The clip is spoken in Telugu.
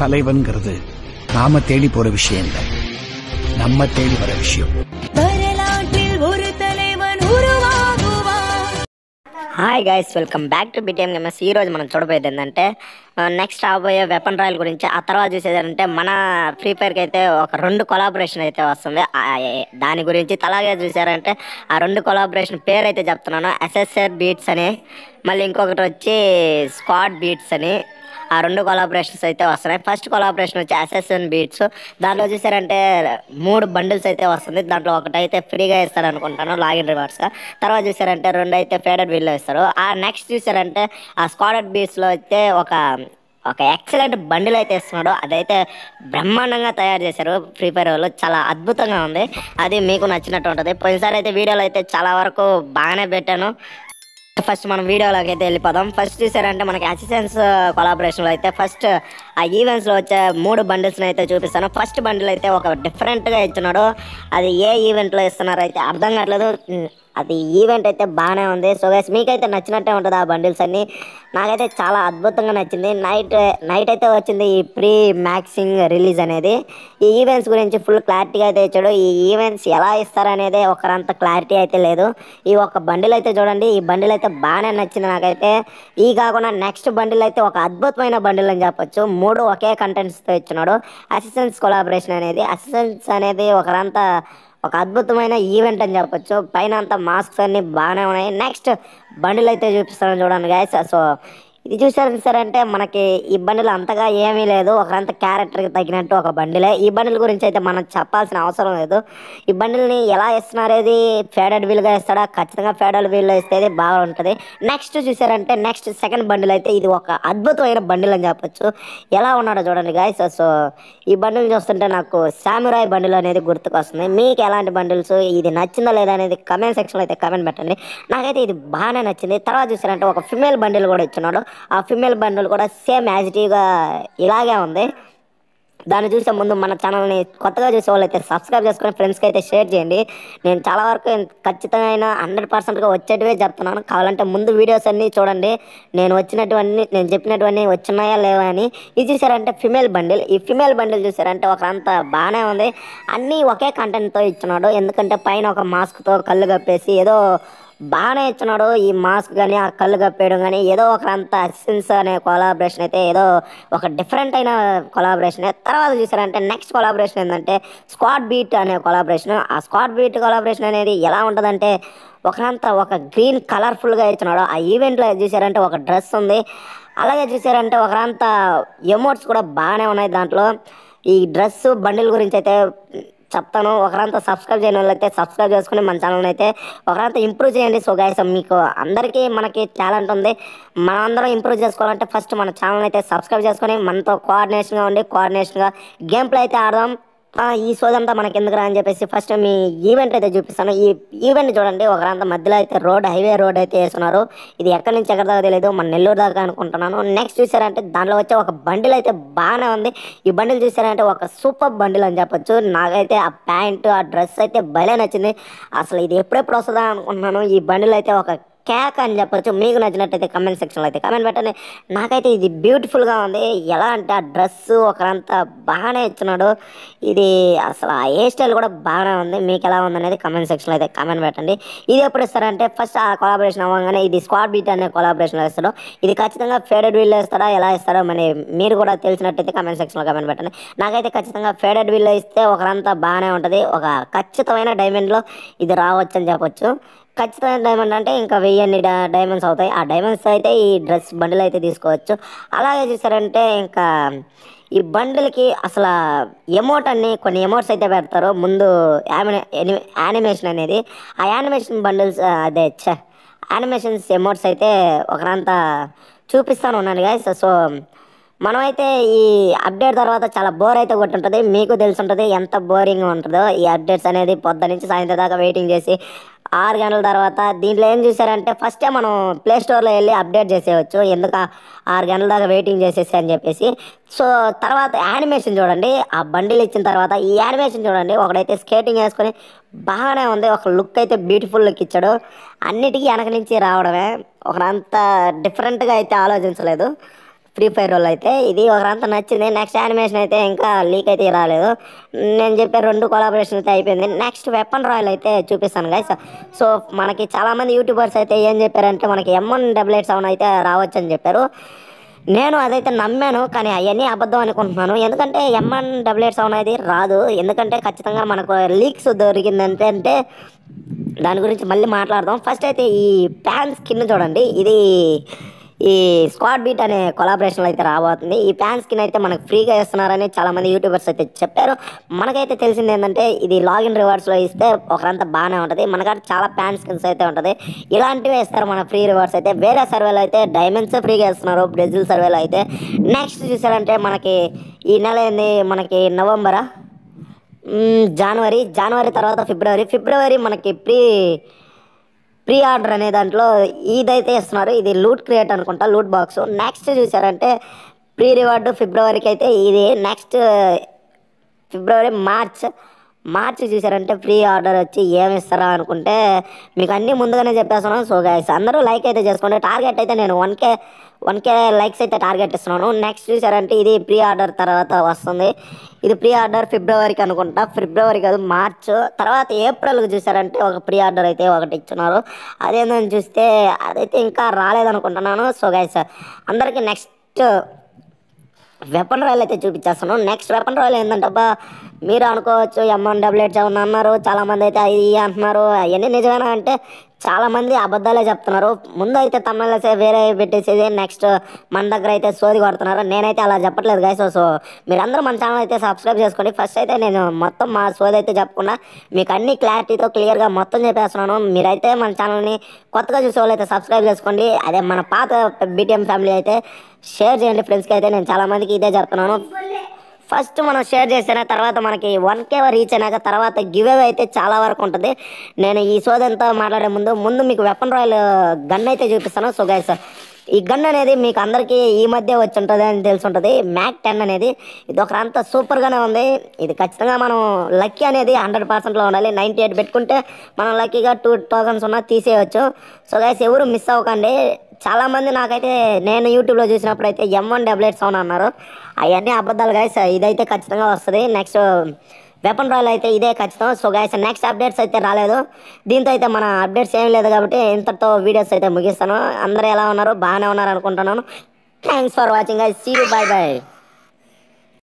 தலைவன்கிறது நாம தேடி போற விஷயம் நம்ம தேடி வர விஷயம் ஒரு hi guys welcome back to BTM gamers ఈ రోజు మనం చూడబోయేది ఏంటంటే నెక్స్ట్ రాబోయే వెపన్ రాయల్ గురించి ఆ తర్వాత చూసేది అంటే మన ఫ్రీ ఫైర్కి అయితే ఒక రెండు కొలాబరేషన్ అయితే వస్తుంది దాని గురించి అలాగే చూసారంటే ఆ రెండు కొలాబరేషన్ పేరు అయితే చెప్తున్నాను ఎస్ఎస్ఆర్ బీట్స్ అని మళ్ళీ ఇంకొకటి వచ్చి స్క్వాడ్ బీట్స్ అని ఆ రెండు కొలాబరేషన్స్ అయితే వస్తున్నాయి ఫస్ట్ కొలాబరేషన్ వచ్చి అసెసన్ బీట్స్ దాంట్లో చూసారంటే మూడు బండిల్స్ అయితే వస్తుంది దాంట్లో ఒకటైతే ఫ్రీగా ఇస్తారు అనుకుంటాను లాగిన్ రివార్డ్స్గా తర్వాత చూసారంటే రెండు అయితే ఫేడెడ్ వీల్లో ఇస్తారు ఆ నెక్స్ట్ చూసారంటే ఆ స్కాడెడ్ బీట్స్లో అయితే ఒక ఒక ఎక్సలెంట్ బండిల్ అయితే ఇస్తున్నాడు అదైతే బ్రహ్మాండంగా తయారు చేశారు ఫ్రీ ఫైర్ వాళ్ళు చాలా అద్భుతంగా ఉంది అది మీకు నచ్చినట్టు ఉంటుంది పోయినసారి అయితే వీడియోలు అయితే చాలా వరకు బాగానే పెట్టాను ఫస్ట్ మనం వీడియోలోకి అయితే వెళ్ళిపోదాం ఫస్ట్ చూసారంటే మనకి అసిస్టెన్స్ కొలాబరేషన్లో uh, అయితే ఫస్ట్ uh, ఆ ఈవెంట్స్లో వచ్చే మూడు బండిల్స్ని అయితే చూపిస్తాను ఫస్ట్ బండిల్ అయితే ఒక డిఫరెంట్గా ఇచ్చినాడు అది ఏ ఈవెంట్లో ఇస్తున్నారో అయితే అర్థం కావట్లేదు అది ఈవెంట్ అయితే బాగానే ఉంది సో గైస్ మీకైతే నచ్చినట్టే ఉంటుంది ఆ బండిల్స్ అన్ని నాకైతే చాలా అద్భుతంగా నచ్చింది నైట్ నైట్ అయితే వచ్చింది ఈ ప్రీ మ్యాక్సింగ్ రిలీజ్ అనేది ఈ ఈవెంట్స్ గురించి ఫుల్ క్లారిటీగా అయితే ఇచ్చాడు ఈ ఈవెంట్స్ ఎలా ఇస్తారనేది ఒకరంత క్లారిటీ అయితే లేదు ఈ ఒక బండిల్ అయితే చూడండి ఈ బండిల్ అయితే బాగానే నచ్చింది నాకైతే ఈ కాకుండా నెక్స్ట్ బండిల్ అయితే ఒక అద్భుతమైన బండిల్ అని చెప్పొచ్చు మూడు ఒకే కంటెంట్స్తో ఇచ్చినాడు అసిస్టెన్స్ కొలాబరేషన్ అనేది అసిస్టెన్స్ అనేది ఒకరంతా ఒక అద్భుతమైన ఈవెంట్ అని చెప్పొచ్చు పైన అంతా మాస్క్స్ అన్నీ బాగానే ఉన్నాయి నెక్స్ట్ బండిలు అయితే చూపిస్తాను చూడండి గాయస్ సో ఇది చూసారని సార్ అంటే మనకి ఈ బండిలు అంతగా ఏమీ లేదు ఒకరంత క్యారెక్టర్కి తగినట్టు ఒక బండిలే ఈ బండిల గురించి అయితే మనం చెప్పాల్సిన అవసరం లేదు ఈ బండిల్ని ఎలా ఇస్తున్నారేది ఫేడెడ్ వీల్గా ఇస్తాడా ఖచ్చితంగా ఫేడెడ్ వీల్లో ఇస్తేది బాగా ఉంటుంది నెక్స్ట్ చూసారంటే నెక్స్ట్ సెకండ్ బండిల్ అయితే ఇది ఒక అద్భుతమైన బండిల్ అని చెప్పొచ్చు ఎలా ఉన్నాడో చూడండి గాయస్ సో ఈ బండిల్ చూస్తుంటే నాకు శామురాయ్ బండిల్ అనేది గుర్తుకొస్తుంది మీకు ఎలాంటి బండిల్స్ ఇది నచ్చిందా లేదా అనేది కమెంట్ సెక్షన్లో అయితే కమెంట్ పెట్టండి నాకైతే ఇది బాగానే నచ్చింది తర్వాత చూసారంటే ఒక ఫిమేల్ బండిల్ కూడా ఇచ్చినాడు ఆ ఫిమేల్ బండిల్ కూడా సేమ్ యాజిటివ్గా ఇలాగే ఉంది దాన్ని చూసే ముందు మన ఛానల్ని కొత్తగా చూసే వాళ్ళైతే సబ్స్క్రైబ్ చేసుకొని ఫ్రెండ్స్కి అయితే షేర్ చేయండి నేను చాలా వరకు ఖచ్చితమైన హండ్రెడ్ పర్సెంట్గా వచ్చేటివే చెప్తున్నాను కావాలంటే ముందు వీడియోస్ అన్నీ చూడండి నేను వచ్చినటువంటి నేను చెప్పినటువన్నీ వచ్చినాయా లేవా అని ఇది చూసారంటే ఫిమేల్ బండిల్ ఈ ఫిమేల్ బండిల్ చూసారంటే ఒక అంత బాగానే ఉంది అన్నీ ఒకే కంటెంట్తో ఇచ్చినాడు ఎందుకంటే పైన ఒక మాస్క్తో కళ్ళు కప్పేసి ఏదో బాగానే ఇచ్చినాడు ఈ మాస్క్ కానీ ఆ కళ్ళు కప్పేయడం కానీ ఏదో ఒక అంత అసిన్స్ అనే కొలాబరేషన్ అయితే ఏదో ఒక డిఫరెంట్ అయిన కొలాబరేషన్ తర్వాత చూసారంటే నెక్స్ట్ కొలాబరేషన్ ఏంటంటే స్క్వాడ్ బీట్ అనే కొలాబరేషన్ ఆ స్క్వాడ్ బీట్ కొలాబరేషన్ అనేది ఎలా ఉంటుందంటే ఒకరంతా ఒక గ్రీన్ కలర్ఫుల్గా ఇచ్చినాడు ఆ ఈవెంట్లో చూసారంటే ఒక డ్రెస్ ఉంది అలాగే చూసారంటే ఒకరంతా ఎమోట్స్ కూడా బాగానే ఉన్నాయి దాంట్లో ఈ డ్రెస్సు బండిల్ గురించి అయితే చెప్తాను ఒకరంతా సబ్స్క్రైబ్ చేయని వాళ్ళైతే సబ్స్క్రైబ్ చేసుకుని మన ఛానల్ అయితే ఒకరంతా ఇంప్రూవ్ చేయండి సో గైస్ మీకు అందరికీ మనకి టాలెంట్ ఉంది మనందరం ఇంప్రూవ్ చేసుకోవాలంటే ఫస్ట్ మన ఛానల్ అయితే సబ్స్క్రైబ్ చేసుకొని మనతో కోఆర్డినేషన్గా ఉండి కోఆర్డినేషన్గా గేమ్ ప్లే అయితే ఆడదాం ఈ సోదంతా ఎందుకురా అని చెప్పేసి ఫస్ట్ మీ ఈవెంట్ అయితే చూపిస్తాను ఈ ఈవెంట్ చూడండి ఒక రాంత మధ్యలో అయితే రోడ్ హైవే రోడ్ అయితే వేస్తున్నారు ఇది ఎక్కడి నుంచి ఎక్కడ దాకా తెలియదు మన నెల్లూరు దాకా అనుకుంటున్నాను నెక్స్ట్ చూసారంటే దానిలో వచ్చే ఒక బండిల్ అయితే బాగానే ఉంది ఈ బండిలు చూసారంటే ఒక సూపర్ బండిల్ అని చెప్పొచ్చు నాకైతే ఆ ప్యాంటు ఆ డ్రెస్ అయితే భలే నచ్చింది అసలు ఇది ఎప్పుడెప్పుడు వస్తుందా అనుకుంటున్నాను ఈ బండిల్ అయితే ఒక క్యాక్ అని చెప్పొచ్చు మీకు నచ్చినట్టయితే కమెంట్ సెక్షన్లో అయితే కమెంట్ పెట్టండి నాకైతే ఇది బ్యూటిఫుల్గా ఉంది ఎలా అంటే ఆ డ్రెస్ ఒకరంతా బాగానే ఇచ్చినాడు ఇది అసలు ఆ హెయిర్ స్టైల్ కూడా బాగానే ఉంది మీకు ఎలా ఉందనేది కమెంట్ సెక్షన్లో అయితే కమెంట్ పెట్టండి ఇది ఎప్పుడు ఇస్తారంటే ఫస్ట్ ఆ కొలాబరేషన్ అవ్వగానే ఇది స్క్వాడ్ బీట్ అనే కొలాబరేషన్లో ఇస్తాడు ఇది ఖచ్చితంగా ఫేడెడ్ వీల్లో ఇస్తాడా ఎలా ఇస్తారో మరి మీరు కూడా తెలిసినట్టయితే కమెంట్ సెక్షన్లో కమెంట్ పెట్టండి నాకైతే ఖచ్చితంగా ఫేడెడ్ వీల్లో ఇస్తే ఒకరంతా బాగానే ఉంటుంది ఒక ఖచ్చితమైన డైమండ్లో ఇది రావచ్చు అని చెప్పొచ్చు ఖచ్చితమైన డైమండ్ అంటే ఇంకా వెయ్యి డైమండ్స్ అవుతాయి ఆ డైమండ్స్ అయితే ఈ డ్రెస్ బండిల్ అయితే తీసుకోవచ్చు అలాగే చూసారంటే ఇంకా ఈ బండిల్కి అసలు ఎమోట్ అన్ని కొన్ని ఎమోట్స్ అయితే పెడతారు ముందు యానిమేషన్ అనేది ఆ యానిమేషన్ బండిల్స్ అదే యానిమేషన్స్ ఎమోట్స్ అయితే ఒకరంతా చూపిస్తాను ఉన్నాను కదా సో మనమైతే ఈ అప్డేట్ తర్వాత చాలా బోర్ అయితే కొట్టుంటుంది మీకు తెలుసుంటుంది ఎంత బోరింగ్ ఉంటుందో ఈ అప్డేట్స్ అనేది పొద్దు నుంచి సాయంత్రం దాకా వెయిటింగ్ చేసి ఆరు గంటల తర్వాత దీంట్లో ఏం చూసారంటే ఫస్టే మనం ప్లే స్టోర్లో వెళ్ళి అప్డేట్ చేసేయచ్చు ఎందుకు ఆరు గంటల దాకా వెయిటింగ్ చేసేసి అని చెప్పేసి సో తర్వాత యానిమేషన్ చూడండి ఆ బండిలు ఇచ్చిన తర్వాత ఈ యానిమేషన్ చూడండి ఒకడైతే స్కేటింగ్ వేసుకొని బాగానే ఉంది ఒక లుక్ అయితే బ్యూటిఫుల్ లుక్ ఇచ్చాడు అన్నిటికీ వెనక నుంచి రావడమే ఒకరంత డిఫరెంట్గా అయితే ఆలోచించలేదు ఫ్రీ ఫైర్ రోల్ అయితే ఇది ఒకరంతా నచ్చింది నెక్స్ట్ యానిమేషన్ అయితే ఇంకా లీక్ అయితే రాలేదు నేను చెప్పే రెండు కొలాబరేషన్ అయితే అయిపోయింది నెక్స్ట్ వెపన్ రాయల్ అయితే చూపిస్తాను గైస్ సో మనకి చాలామంది యూట్యూబర్స్ అయితే ఏం చెప్పారంటే మనకి ఎంఎన్ డబుల్ ఎయిట్ సెవెన్ అయితే రావచ్చని చెప్పారు నేను అదైతే నమ్మాను కానీ అవన్నీ అబద్ధం అనుకుంటున్నాను ఎందుకంటే ఎంఎన్ డబుల్ ఎయిట్ సెవెన్ అయితే రాదు ఎందుకంటే ఖచ్చితంగా మనకు లీక్స్ దొరికిందంటే అంటే దాని గురించి మళ్ళీ మాట్లాడదాం ఫస్ట్ అయితే ఈ ప్యాన్ స్కిన్ చూడండి ఇది ఈ స్క్వాడ్ బీట్ అనే కొలాబరేషన్లో అయితే రాబోతుంది ఈ ఫ్యాన్ స్కిన్ అయితే మనకు ఫ్రీగా ఇస్తున్నారని చాలామంది యూట్యూబర్స్ అయితే చెప్పారు మనకైతే తెలిసింది ఏంటంటే ఇది లాగిన్ రివార్డ్స్లో ఇస్తే ఒకరంతా బాగానే ఉంటుంది మనకంటే చాలా ఫ్యాన్ స్కిన్స్ అయితే ఉంటుంది ఇలాంటివే ఇస్తారు మన ఫ్రీ రివార్డ్స్ అయితే వేరే సర్వేలో అయితే డైమండ్స్ ఫ్రీగా ఇస్తున్నారు బ్రెజిల్ సర్వేలో అయితే నెక్స్ట్ చూసారంటే మనకి ఈ నెల ఏంది మనకి నవంబరా జనవరి జనవరి తర్వాత ఫిబ్రవరి ఫిబ్రవరి మనకి ప్రీ ప్రీ ఆర్డర్ అనే దాంట్లో ఇదైతే ఇస్తున్నారు ఇది లూట్ క్రియేట్ అనుకుంటా లూట్ బాక్స్ నెక్స్ట్ చూసారంటే ప్రీ రివార్డు ఫిబ్రవరికి అయితే ఇది నెక్స్ట్ ఫిబ్రవరి మార్చ్ మార్చి చూసారంటే ప్రీ ఆర్డర్ వచ్చి ఏమి ఇస్తారా అనుకుంటే మీకు అన్ని ముందుగానే చెప్పేస్తున్నాను సో గైస్ అందరూ లైక్ అయితే చేసుకోండి టార్గెట్ అయితే నేను one K one K likes అయితే టార్గెట్ ఇస్తున్నాను నెక్స్ట్ చూసారంటే ఇది ప్రీ ఆర్డర్ తర్వాత వస్తుంది ఇది ప్రీ ఆర్డర్ ఫిబ్రవరికి అనుకుంటా ఫిబ్రవరి కాదు మార్చ్ తర్వాత ఏప్రిల్కి చూసారంటే ఒక ప్రీ ఆర్డర్ అయితే ఒకటి ఇచ్చినారు అదేందని చూస్తే అదైతే ఇంకా రాలేదనుకుంటున్నాను సో గైస్ అందరికీ నెక్స్ట్ వెపన్ రాయల్ అయితే చూపించేస్తాను నెక్స్ట్ వెపన్ రాయల్ ఏంటంటబ్బా మీరు అనుకోవచ్చు ఎంఎన్ డబ్ల్యూహెచ్ అన్నారు చాలామంది అయితే అది e e అంటున్నారు అవన్నీ నిజమేనా అంటే చాలా మంది అబద్ధాలే చెప్తున్నారు ముందు అయితే తమిళసే వేరే పెట్టేసేది నెక్స్ట్ మన దగ్గర అయితే సోది కొడుతున్నారు నేనైతే అలా చెప్పట్లేదు గాయ సో సో మీరందరూ మన ఛానల్ అయితే సబ్స్క్రైబ్ చేసుకోండి ఫస్ట్ అయితే నేను మొత్తం మా సోది అయితే చెప్పకుండా మీకు అన్ని క్లారిటీతో క్లియర్గా మొత్తం చెప్పేస్తున్నాను మీరైతే మన ఛానల్ని కొత్తగా చూసే వాళ్ళు అయితే సబ్స్క్రైబ్ చేసుకోండి అదే మన పాత బీటీఎం ఫ్యామిలీ అయితే షేర్ చేయండి ఫ్రెండ్స్కి అయితే నేను చాలామందికి ఇదే చెప్తున్నాను ఫస్ట్ మనం షేర్ చేసిన తర్వాత మనకి వన్ కేవర్ రీచ్ అయినాక తర్వాత గివ్ అవే అయితే చాలా వరకు ఉంటుంది నేను ఈ సోదంతా మాట్లాడే ముందు ముందు మీకు వెపన్ రాయల్ గన్ అయితే చూపిస్తాను సో సార్ ఈ గన్ అనేది మీకు అందరికీ ఈ మధ్య వచ్చి ఉంటుంది అని తెలిసి ఉంటుంది మ్యాక్ టెన్ అనేది ఇది ఒక అంత సూపర్గానే ఉంది ఇది ఖచ్చితంగా మనం లక్కీ అనేది హండ్రెడ్ పర్సెంట్లో ఉండాలి నైంటీ ఎయిట్ పెట్టుకుంటే మనం లక్కీగా టూ టోకన్స్ ఉన్నా తీసేయచ్చు సో గైస్ ఎవరు మిస్ అవ్వకండి చాలామంది నాకైతే నేను యూట్యూబ్లో చూసినప్పుడు అయితే M one double eight seven అన్నారు అవన్నీ అబద్ధాలు గాయస్ ఇదైతే ఖచ్చితంగా వస్తుంది నెక్స్ట్ వెపన్ రాయల్ అయితే ఇదే ఖచ్చితం సో గాయస్ నెక్స్ట్ అప్డేట్స్ అయితే రాలేదు దీంతో అయితే మన అప్డేట్స్ ఏం లేదు కాబట్టి ఇంతటితో వీడియోస్ అయితే ముగిస్తాను అందరూ ఎలా ఉన్నారు బాగానే ఉన్నారు అనుకుంటున్నాను thanks for watching guys see bye bye